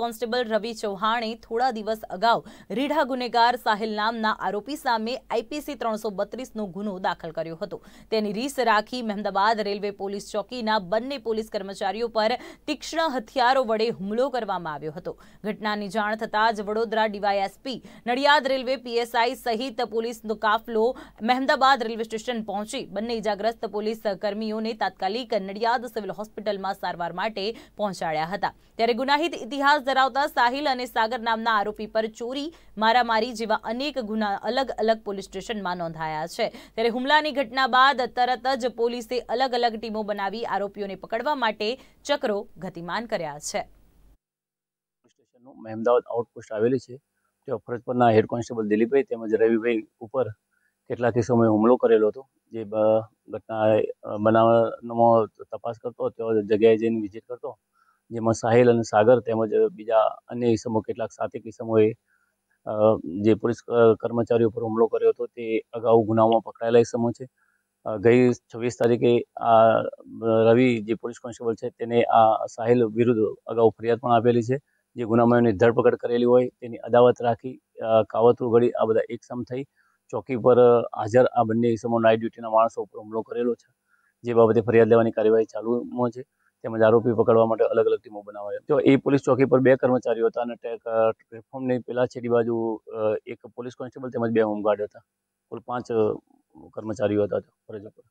constable રવિ ચૌહાણે થોડા દિવસ અગાઉ રીઢા ગુનેગાર સાહિલ નામના આરોપી સામે આઈપીસી ત્રણસો બત્રીસનો ગુનો દાખલ કર્યો હતો તેની રીસ રાખી મહેમદાબાદ રેલવે પોલીસ ચોકીના બંને પોલીસ કર્મચારીઓ પર તીક્ષ્ણ હથિયારો વડે હુમલો કરવામાં આવ્યો હતો ઘટનાની જાણ થતાં જ Vadodara DYSP Nadiad railway PSI સહિત પોલીસનો કાફલો મહેમદાબાદ રેલવે સ્ટેશન પહોંચી બંને ઇજાગ્રસ્ત પોલીસ કર્મીઓને તાત્કાલિક નડિયાદ સિવિલ હોસ્પિટલમાં સારવાર માટે પહોંચાડ્યા હતા ત્યારે ગુનાહિત ઇતિહાસ ધરાવતા સાહિલ અને સાગર નામના આરોપી પર ચોરી મારામારી જેવા અનેક ગુના અલગ અલગ પોલીસ સ્ટેશનમાં નોંધાયા છે ત્યારે હુમલાની ઘટના બાદ તરત જ પોલીસે અલગ અલગ ટીમો બનાવી આરોપીઓને પકડવા માટે ચક્રો ગતિમાન કર્યા છે અમદાવાદ આઉટપોસ્ટ આવેલી છે તે ફરજ પરના હેડ કોન્સ્ટેબલ દિલીપભાઈ તેમજ રવિભાઈ ઉપર કેટલાક સમય હુમલો કરેલો હતો જે ઘટના બનાવમાં તપાસ કરતો તેઓ જગ્યાએ જઈને વિઝિટ કરતો જેમાં સાહિલ અને સાગર તેમજ બીજા અન્ય ઈસમો કેટલાક સાતેક ઇસમોએ જે પોલીસ કર્મચારીઓ પર હુમલો કર્યો હતો તે અગાઉ ગુનામાં પકડાયેલા ઇસમો છે ગઈ છવ્વીસ તારીખે આ રવિ જે પોલીસ કોન્સ્ટેબલ છે તેને આ સાહિલ વિરુદ્ધ અગાઉ ફરિયાદ પણ આપેલી છે જે ગુનામાં ધરપકડ કરેલી હોય તેની અદાવત રાખી કાવતરું ઘડી આ બધા એકસમ થઈ ચોકી પર હાજર આ બંને ઈસમો નાઇટ ડ્યુટીના માણસો ઉપર હુમલો કરેલો છે જે બાબતે ફરિયાદ લેવાની કાર્યવાહી ચાલુમાં છે તેમજ આરોપી પકડવા માટે અલગ અલગ ટીમો બનાવાય તો એ પોલીસ ચોકી પર બે કર્મચારીઓ હતા અને પ્લેટફોર્મની પેલા છેડી બાજુ એક પોલીસ કોન્સ્ટેબલ તેમજ બે હોમગાર્ડ હતા કુલ પાંચ કર્મચારીઓ હતા ફરજ ઉપર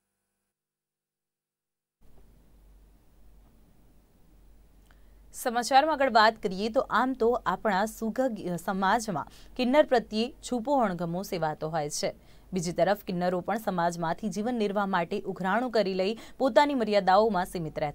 સમાચારમાં આગળ વાત કરીએ તો આમ તો આપણા સુગગ સમાજમાં કિન્નર પ્રત્યે છૂપો અણગમો સેવાતો હોય છે બીજી તરફ કિન્નરો પણ સમાજમાંથી જીવન નિર્વાહ માટે ઉઘરાણું કરી લઈ પોતાની મર્યાદાઓમાં સીમિત રહેતા